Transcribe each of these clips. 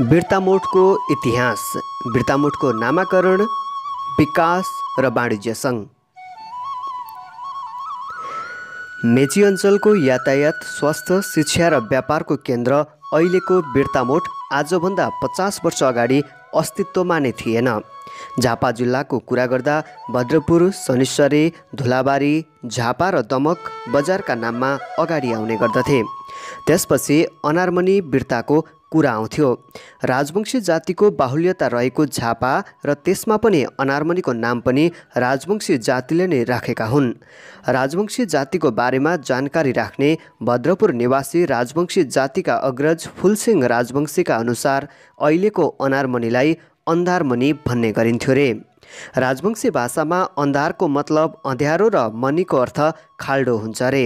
बिर्तामोठको इतिहास बिर्तामोठको नामाकरण विकास र वाणिज्य सङ्घ मेची अञ्चलको यातायात स्वास्थ्य शिक्षा र व्यापारको केन्द्र अहिलेको बिर्तामोठ आजभन्दा पचास वर्ष अगाडि अस्तित्वमा नै थिएन झापा जिल्लाको कुरा गर्दा भद्रपुर सनिश्चरी धुलाबारी झापा र दमक बजारका नाममा अगाडि आउने गर्दथे त्यसपछि अनारमणि बिर्ताको कुरा आउँथ्यो राजवंशी जातिको बाहुल्यता रहेको झापा र त्यसमा पनि अनारमणिको नाम पनि राजवंशी जातिले नै राखेका हुन् राजवंशी जातिको बारेमा जानकारी राख्ने भद्रपुर निवासी राजवंशी जातिका अग्रज फुलसिंह राजवंशीका अनुसार अहिलेको अनारमणिलाई अन्धारमणि भन्ने गरिन्थ्यो रे राजवंशी भाषामा अन्धारको मतलब अँध्यारो र मणिको अर्थ खाल्डो हुन्छ रे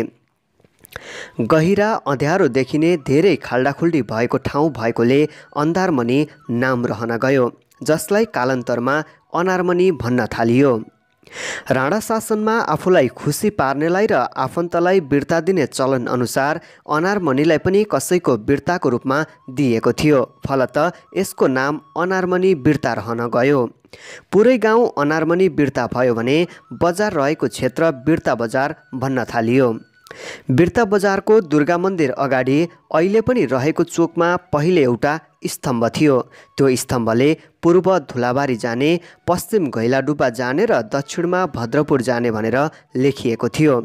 गहिरा अँध्यारो देखिने धेरै खाल्डाखुल्डी भएको ठाउँ भएकोले अन्धारमणि नाम रहन गयो जसलाई कालान्तरमा अनारमणि भन्न थालियो राणा शासनमा आफूलाई खुसी पार्नेलाई र आफन्तलाई वीरता दिने चलन अनुसार अनारमणिलाई पनि कसैको वीरताको रूपमा दिएको थियो फलत यसको नाम अनारमणि वीरता रहन गयो पुरै गाउँ अनारमणि बिर्ता भयो भने बजार रहेको क्षेत्र बिर्ता बजार भन्न थालियो बिर्ता बजारको दुर्गा मन्दिर अगाडि अहिले पनि रहेको चोकमा पहिले एउटा स्तम्भ थियो त्यो स्तम्भले पूर्व धुलाबारी जाने पश्चिम घैलाडुबा जाने र दक्षिणमा भद्रपुर जाने भनेर लेखिएको थियो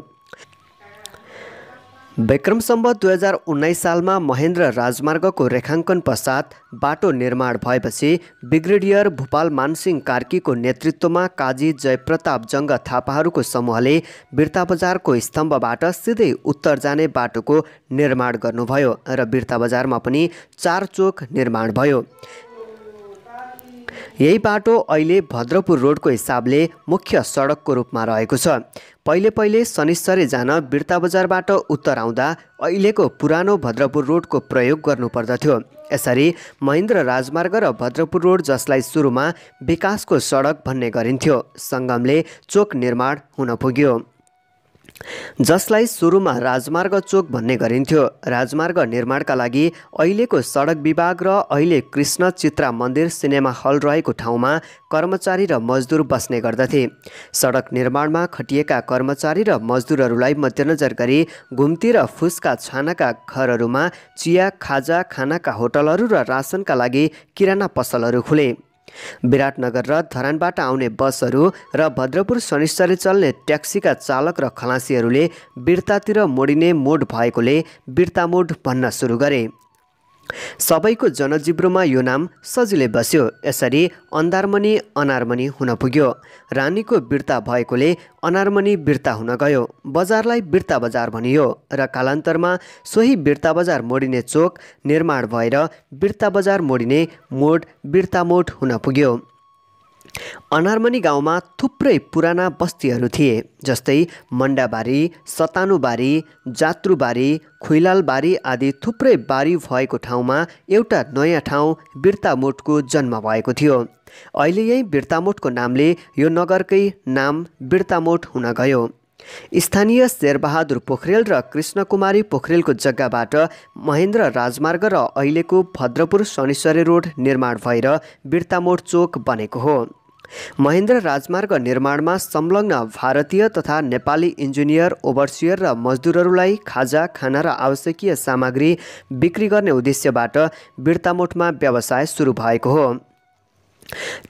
विक्रम सम्बत दुई हजार उन्नाइस सालमा महेन्द्र राजमार्गको रेखाङ्कन पश्चात बाटो निर्माण भएपछि ब्रिगेडियर भूपाल मानसिंह कार्कीको नेतृत्वमा काजी जयप्रताप जङ्ग थापाहरूको समूहले बिर्ता बजारको स्तम्भबाट सिधै उत्तर जाने बाटोको निर्माण गर्नुभयो र बिर्ता बजारमा पनि चार चोक निर्माण भयो यही बाटो अहिले भद्रपुर रोडको हिसाबले मुख्य सडकको रूपमा रहेको छ पहिले पहिले शनिश्चरी जान बिर्ता बजारबाट उत्तर आउँदा अहिलेको पुरानो भद्रपुर रोडको प्रयोग गर्नुपर्दथ्यो यसरी महेन्द्र राजमार्ग र भद्रपुर रोड जसलाई सुरुमा विकासको सडक भन्ने गरिन्थ्यो सङ्गमले चोक निर्माण हुन पुग्यो जसलाई सुरुमा राजमार्ग चोक भन्ने गरिन्थ्यो राजमार्ग निर्माणका लागि अहिलेको सडक विभाग र अहिले कृष्ण चित्रा मन्दिर सिनेमा हल रहेको ठाउँमा कर्मचारी र मजदुर बस्ने गर्दथे सडक निर्माणमा खटिएका कर्मचारी र मजदुरहरूलाई मध्यनजर गरी घुम्ती र फुसका छानाका घरहरूमा चिया खाजा खानाका होटलहरू र रासनका लागि किराना पसलहरू खुले विराटनगर र धरानबाट आउने बसहरू र भद्रपुर शनिश्चरी चल्ने ट्याक्सीका चालक र खलासीहरूले बिर्तातिर मोडिने मोड भएकोले बिर्तामोड मोड भन्न सुरु गरे सबैको जनजिब्रोमा यो नाम सजिलै बस्यो यसरी अन्धारमणि अनारमणि हुन पुग्यो रानीको बिर्ता भएकोले अनारमणि बिर्ता हुन गयो बजारलाई बिर्ता बजार भनियो र कालान्तरमा सोही बिर्ता बजार मोडिने चोक निर्माण भएर बिर्ता बजार मोडिने मोड वीरतामोड हुन पुग्यो अनारमणि गाउँमा थुप्रै पुराना बस्तीहरू थिए जस्तै मन्डाबारी सतानुबारी जात्रुबारी खुइलालबारी आदि थुप्रै बारी भएको ठाउँमा एउटा नयाँ ठाउँ बिर्तामोटको जन्म भएको थियो अहिले यही बिर्तामोटको नामले यो नगरकै नाम बिर्तामोट हुन गयो स्थानीय शेरबहादुर पोखरेल र कृष्णकुमारी पोखरेलको जग्गाबाट महेन्द्र राजमार्ग र अहिलेको भद्रपुर शनिश्वरी रोड निर्माण भएर बिर्तामोठ चोक बनेको हो महेन्द्र राजमार्ग निर्माणमा संलग्न भारतीय तथा नेपाली इन्जिनियर ओभरसियर र मजदुरहरूलाई खाजा खाना र आवश्यकीय सामग्री बिक्री गर्ने उद्देश्यबाट बिर्तामोठमा व्यवसाय सुरु भएको हो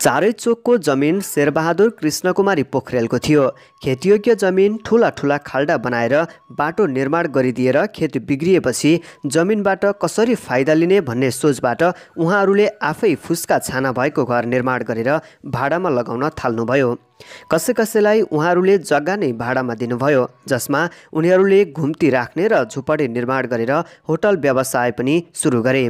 चारै चोकको जमिन शेरबहादुर कृष्णकुमारी पोखरेलको थियो खेतीयोग्य जमिन ठुला ठुला खाल्डा बनाएर बाटो निर्माण गरिदिएर खेत बिग्रिएपछि जमिनबाट कसरी फाइदा लिने भन्ने सोचबाट उहाँहरूले आफै फुस्का छाना भएको घर निर्माण गरेर भाडामा लगाउन थाल्नुभयो कसै कसैलाई उहाँहरूले जग्गा नै भाडामा दिनुभयो जसमा उनीहरूले घुम्ती राख्ने र झुपडी निर्माण गरेर होटल व्यवसाय पनि सुरु गरे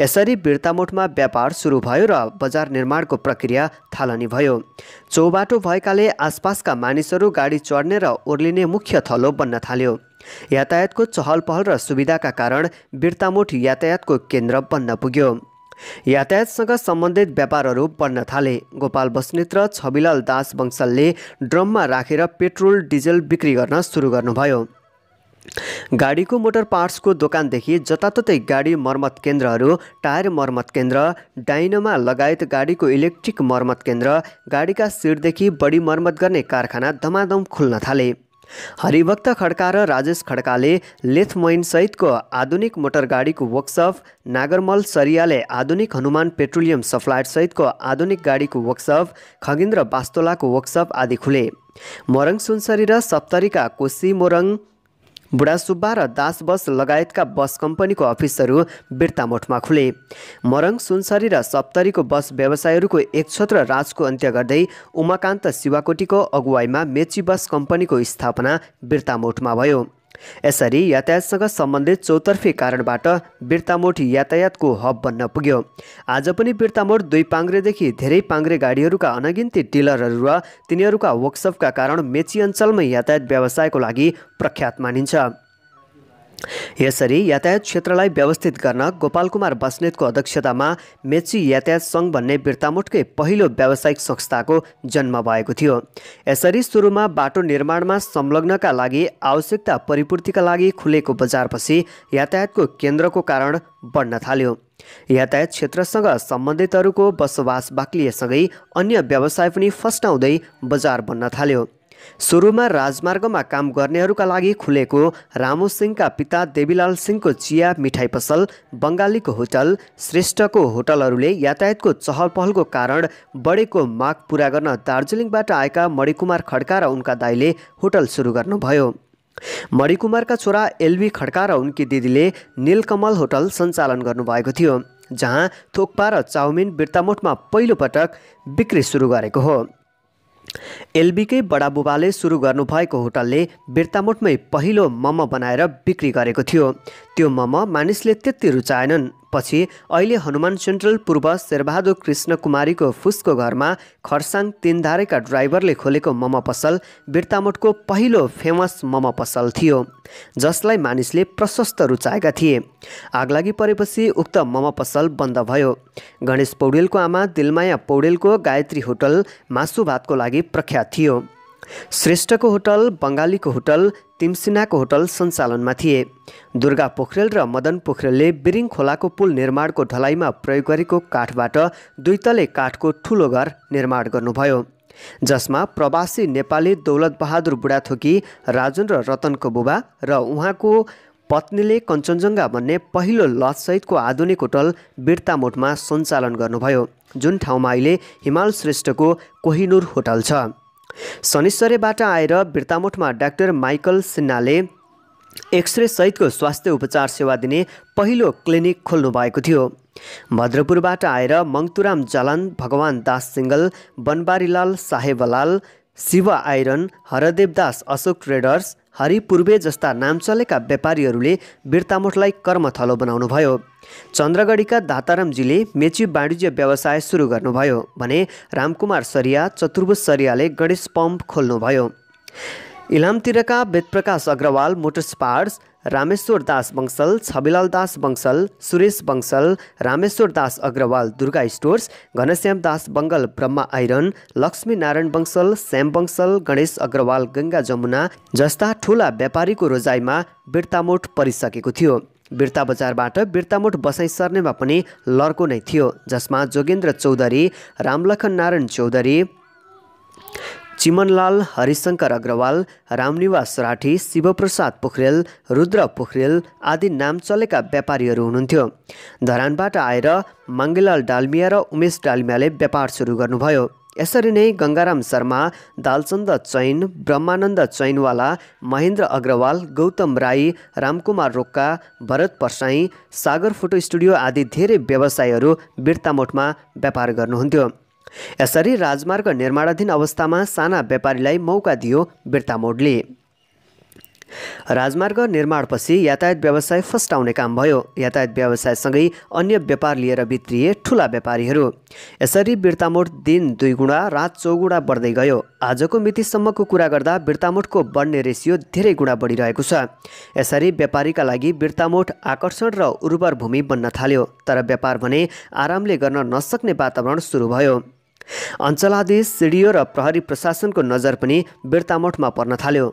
यसरी बिर्तामोठमा व्यापार सुरु भयो र बजार निर्माणको प्रक्रिया थालनी भयो चौबाटो भएकाले आसपासका मानिसहरू गाडी चढ्ने र ओर्लिने मुख्य थलो बन्न थाल्यो यातायातको चहल पहल र सुविधाका कारण बिर्तामोठ यातायातको केन्द्र बन्न पुग्यो यातायातसँग सम्बन्धित व्यापारहरू बढ्न थाले गोपाल बस्नेत र छविलाल दास वंशलले ड्रममा राखेर पेट्रोल डिजेल बिक्री गर्न सुरु गर्नुभयो गाडीको मोटर पार्ट्सको दोकानदेखि जताततै गाडी मर्मत केन्द्रहरू टायर मर्मत केन्द्र डाइनोमा लगायत गाडीको इलेक्ट्रिक मर्मत केन्द्र गाडीका सिटदेखि बढी मर्मत गर्ने कारखाना धमाधम खुल्न थाले हरिभक्त खड्का र राजेश खड्काले लेथमैनसहितको आधुनिक मोटरगाडीको वर्कसप नागरमल सरियाले आधुनिक हनुमान पेट्रोलियम सप्लायरसहितको आधुनिक गाडीको वर्कसप खगेन्द्र बास्तोलाको वर्कसप आदि खुले मोरङ सुनसरी र सप्तरीका कोसी मोरङ सुब्बा र दास बस लगायतका बस कम्पनीको अफिसहरू बिर्तामोठमा खुले मरङ सुनसरी र सप्तरीको बस व्यवसायहरूको एकछत्र राजको अन्त्य गर्दै उमाकान्त शिवाकोटीको अगुवाईमा मेची बस कम्पनीको स्थापना बिर्तामोठमा भयो यसरी यातायातसँग सम्बन्धित चौतर्फी कारणबाट बिर्तामोठ यातायातको हब बन्न पुग्यो आज पनि बिर्तामोठ दुई पाङ्ग्रेदेखि धेरै पाङ्ग्रे गाडीहरूका अनगिन्ती डिलरहरू र तिनीहरूका वर्कसपका कारण मेची अञ्चलमै यातायात व्यवसायको लागि प्रख्यात मानिन्छ यसरी यातायात क्षेत्रलाई व्यवस्थित गर्न गोपाल कुमार बस्नेतको अध्यक्षतामा मेची यातायात सङ्घ भन्ने बिर्तामुठकै पहिलो व्यावसायिक संस्थाको जन्म भएको थियो यसरी सुरुमा बाटो निर्माणमा संलग्नका लागि आवश्यकता परिपूर्तिका लागि खुलेको बजारपछि यातायातको केन्द्रको कारण बढ्न थाल्यो यातायात क्षेत्रसँग सम्बन्धितहरूको बसोबास बाक्लिएसँगै अन्य व्यवसाय पनि फस्टाउँदै बजार बन्न थाल्यो सुरुमा राजमार्गमा काम गर्नेहरूका लागि खुलेको रामु सिंहका पिता देवीलाल सिंहको चिया मिठाई पसल बङ्गालीको होटल श्रेष्ठको होटलहरूले यातायातको चहलपहलको कारण बढेको माग पूरा गर्न दार्जिलिङबाट आएका मणिकुमार खड्का र उनका दाईले होटल सुरु गर्नुभयो मणिकुमारका छोरा एलबी खड्का र उनकी दिदीले निलकमल होटल सञ्चालन गर्नुभएको थियो जहाँ थोक्पा र चाउमिन बिर्तामोठमा पहिलोपटक बिक्री सुरु गरेको हो एलबीकै बडाबुबाले सुरु गर्नुभएको होटलले बिर्तामोटमै पहिलो मम बनाएर बिक्री गरेको थियो त्यो मम मानिसले त्यति रुचाएनन् पछि अहिले हनुमान सेन्ट्रल पूर्व शेरबहादुर कृष्ण कुमारीको फुसको घरमा खरसाङ तिनधारेका ड्राइभरले खोलेको मम पसल बिर्तामोटको पहिलो फेमस मम पसल थियो जसलाई मानिसले प्रशस्त रुचाएका थिए आग लागि परेपछि उक्त मम पसल बन्द भयो गणेश पौडेलको आमा दिलमाया पौडेलको गायत्री होटल मासु भातको लागि प्रख्यात थियो श्रेष्ठको होटल बङ्गालीको होटल तिमसिनाको होटल सञ्चालनमा थिए दुर्गा पोखरेल र मदन पोखरेलले बिरिङ खोलाको पुल निर्माणको ढलाइमा प्रयोग गरेको काठबाट दुई तले काठको ठुलो घर निर्माण गर्नुभयो जसमा प्रवासी नेपाली दौलतबहादुर बुढाथोकी राजुन र रतनको बुबा र उहाँको पत्नीले कञ्चनजङ्घा भन्ने पहिलो लजसहितको आधुनिक होटल बिर्तामोठमा सञ्चालन गर्नुभयो जुन ठाउँमा अहिले हिमाल श्रेष्ठको कोहिनुर होटल छ शनिश्वरेबाट आएर बिर्तामोठमा डाक्टर माइकल सिन्हाले एक्सरे सहितको स्वास्थ्य उपचार सेवा दिने पहिलो क्लिनिक खोल्नु भएको थियो भद्रपुरबाट आएर मङ्तुराम जलान भगवान दास सिङ्गल बनबारीलाल साहेबलाल शिव आइरन हरदेवदास अशोक ट्रेडर्स हरिपूर्वे जस्ता नाम चलेका व्यापारीहरूले बिर्तामोठलाई कर्मथलो बनाउनुभयो चन्द्रगढीका दातारामजीले मेची वाणिज्य व्यवसाय सुरु गर्नुभयो भने रामकुमार सरिया चतुर्भुज सरियाले गणेश पम्प खोल्नुभयो इलामतिरका Vedprakash Agrawal motors parts Rameshwar Das Bansal Chhabilal Das Bansal Suresh Bansal Rameshwar Das Agrawal Durga stores Ghanshyam Das Bangal Brahma iron Lakshmi Narayan Bansal Shyam Bansal Ganesh Agrawal Ganga Jamuna जस्ता ठुला व्यापारीको रोजाइमा बिर्तामोट परिसकेको थियो बिर्ता बजारबाट बिर्तामोट बसाइ सर्नेमा पनि लर्को नै थियो जसमा जोगेन्द्र चौधरी रामलखन नारायण चौधरी चिमनलाल हरिशङ्कर अग्रवाल रामनिवास राठी शिवप्रसाद पोखरेल रुद्र पोखरेल आदि नाम चलेका व्यापारीहरू हुनुहुन्थ्यो धरानबाट आएर माङ्गेलाल डालमिया र उमेश डालमियाले व्यापार सुरु गर्नुभयो यसरी नै गङ्गाराम शर्मा दालचन्द चैन ब्रह्मानन्द चैनवाला महेन्द्र अग्रवाल गौतम राई रामकुमार रोक्का भरत पर्साई सागर फोटो स्टुडियो आदि धेरै व्यवसायीहरू बिर्तामोठमा व्यापार गर्नुहुन्थ्यो यसरी राजमार्ग निर्माणाधीन अवस्थामा साना व्यापारीलाई मौका दियो बिर्ता मोडले राजमार्ग निर्माणपछि यातायात व्यवसाय फस्टाउने काम भयो यातायात व्यवसायसँगै अन्य व्यापार लिएर भित्रिए ठुला व्यापारीहरू यसरी बिर्तामोठ दिन दुई गुणा रात चौगुणा बढ्दै गयो आजको मितिसम्मको कुरा गर्दा बिर्तामोठको बढ्ने रेसियो धेरै गुणा बढिरहेको छ यसरी व्यापारीका लागि बिर्तामोठ आकर्षण र उर्वर भूमि बन्न थाल्यो तर व्यापार भने आरामले गर्न नसक्ने वातावरण सुरु भयो अञ्चलाधीश सिडिओ र प्रहरी प्रशासनको नजर पनि बिर्तामठमा पर्न थाल्यो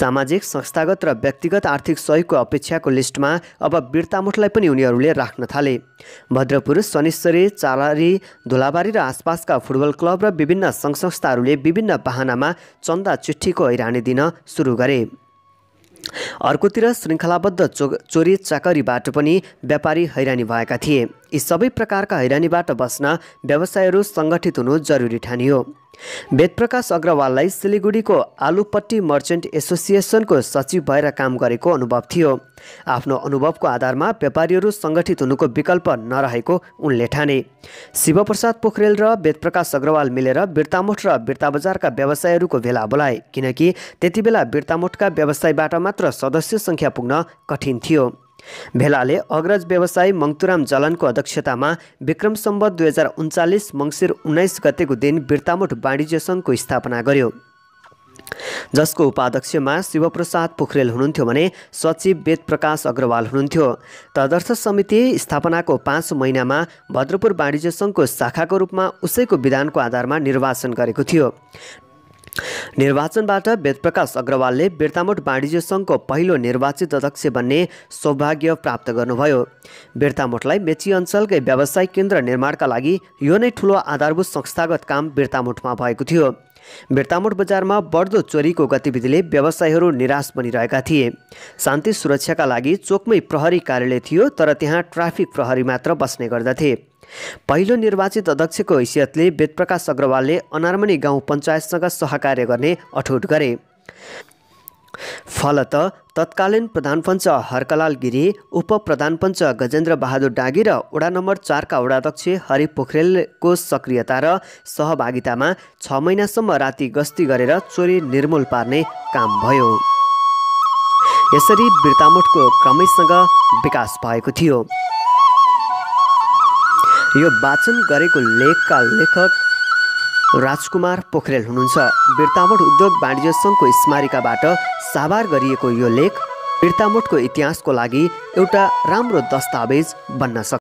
सामाजिक संस्थागत र व्यक्तिगत आर्थिक सहयोगको अपेक्षाको लिस्टमा अब बिर्तामुठलाई पनि उनीहरूले राख्न थाले भद्रपुर शनिश्वरी चालारी धुलाबारी र आसपासका फुटबल क्लब र विभिन्न सङ्घ संस्थाहरूले विभिन्न बाहनामा चन्दा चिठीको हैरानी दिन सुरु गरे अर्कोतिर श्रृङ्खलाबद्ध चो चोरी चाकरीबाट पनि व्यापारी हैरानी भएका थिए यी सबै प्रकारका हैरानीबाट बस्न व्यवसायहरू सङ्गठित हुनु जरुरी ठानियो वेदप्रकाश अग्रवाललाई सिलिगुडीको आलुपट्टी मर्चेन्ट एसोसिएसनको सचिव भएर काम गरेको अनुभव थियो आफ्नो अनुभवको आधारमा व्यापारीहरू सङ्गठित हुनुको विकल्प नरहेको उनले ठाने शिवप्रसाद पोखरेल र वेदप्रकाश अग्रवाल मिलेर बिर्तामोठ र बजारका व्यवसायहरूको भेला बोलाए किनकि त्यति बेला बिर्तामोठका व्यवसायबाट मात्र सदस्य सङ्ख्या पुग्न कठिन थियो भेलाले अग्रज व्यवसायी मङ्तुराम जलनको अध्यक्षतामा विक्रम सम्बत दुई हजार उन्चालिस मङ्सिर उन्नाइस गतेको दिन बिर्तामुठ वाणिज्य सङ्घको स्थापना गर्यो जसको उपाध्यक्षमा शिवप्रसाद पोखरेल हुनुहुन्थ्यो भने सचिव वेद प्रकाश अग्रवाल हुनुहुन्थ्यो तदर्थ समिति स्थापनाको पाँच महिनामा भद्रपुर वाणिज्य सङ्घको शाखाको रूपमा उसैको विधानको आधारमा निर्वाचन गरेको थियो निर्वाचनबाट वेदप्रकाश अग्रवालले बिर्तामोट वाणिज्य सङ्घको पहिलो निर्वाचित अध्यक्ष बन्ने सौभाग्य प्राप्त गर्नुभयो बिर्तामोटलाई मेची अञ्चलकै व्यावसायिक केन्द्र निर्माणका लागि यो नै ठुलो आधारभूत संस्थागत काम बिर्तामोटमा भएको थियो बिर्तामोड बजारमा बढ्दो चोरीको गतिविधिले व्यवसायीहरू निराश बनिरहेका थिए शान्ति सुरक्षाका लागि चोकमै प्रहरी कार्यालय थियो तर त्यहाँ ट्राफिक प्रहरी मात्र बस्ने गर्दथे पहिलो निर्वाचित अध्यक्षको हैसियतले वेदप्रकाश अग्रवालले अनारमणी गाउँ पञ्चायतसँग सहकार्य गर्ने अठोट गरे फलत तत्कालीन प्रधानपञ्च हर्कलाल गिरी प्रधानपञ्च गजेन्द्र बहादुर डाँगी र वडा नम्बर चारका वडाध्यक्ष हरि पोखरेलको सक्रियता र सहभागितामा छ महिनासम्म राति गस्ती गरेर चोरी निर्मूल पार्ने काम भयो यसरी बिर्तामोठको क्रमैसँग विकास भएको थियो यो वाचन गरेको लेखका लेखक राजकुमार पोखरेल हुनुहुन्छ बिर्तामोट उद्योग वाणिज्य सङ्घको स्मारिकाबाट साभार गरिएको यो लेख बिर्तामोटको इतिहासको लागि एउटा राम्रो दस्तावेज बन्न सक्छ